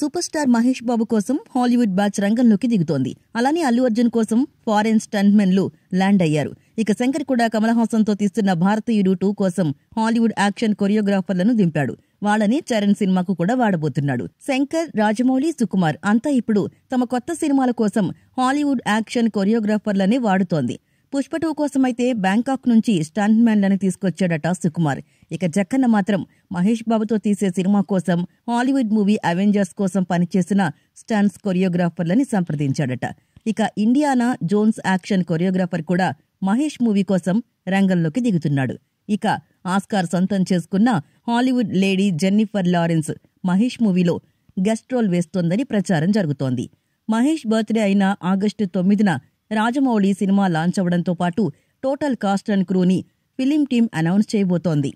super star Mahesh బాబు కోసం Hollywood batch రంగంలోకి దిగుతోంది అలానే అల్లు అర్జున్ కోసం ఫారెన్ స్టంట్మెన్లు ల్యాండ్ అయ్యారు ఇక శంకర్ కూడా కమల్ హాసన్తో తీస్తున్న భారతీయుడు టూ కోసం హాలీవుడ్ యాక్షన్ కొరియోగ్రాఫర్లను దింపాడు వాళ్ళని చరణ్ సినిమాకు కూడా వాడబోతున్నాడు శంకర్ రాజమౌళి సుకుమార్ అంతా ఇప్పుడు తమ కొత్త సినిమాల కోసం హాలీవుడ్ యాక్షన్ కొరియోగ్రాఫర్లనే వాడుతోంది పుష్ప టూ కోసమైతే బ్యాంకాక్ నుంచి స్టాంట్మ్యాన్ లను తీసుకొచ్చాడట సుకుమార్ ఇక జక్కన్న మాత్రం మహేష్ బాబుతో తీసే సినిమా కోసం హాలీవుడ్ మూవీ అవెంజర్స్ కోసం పనిచేసిన స్టాన్స్ కొరియోగ్రాఫర్లని సంప్రదించాడట ఇక ఇండియానా జోన్స్ యాక్షన్ కొరియోగ్రాఫర్ కూడా మహేష్ మూవీ కోసం రంగంలోకి దిగుతున్నాడు ఇక ఆస్కార్ సొంతం చేసుకున్న Hollywood lady Jennifer Lawrence Mahesh మూవీలో గెస్ట్ రోల్ వేస్తోందని ప్రచారం జరుగుతోంది మహేష్ బర్త్డే అయిన ఆగస్టు తొమ్మిదిన రాజమౌళి సినిమా లాంచ్ అవడంతో పాటు టోటల్ కాస్ట్ అండ్ క్రూని ఫిలిం టీం అనౌన్స్ చేయబోతోంది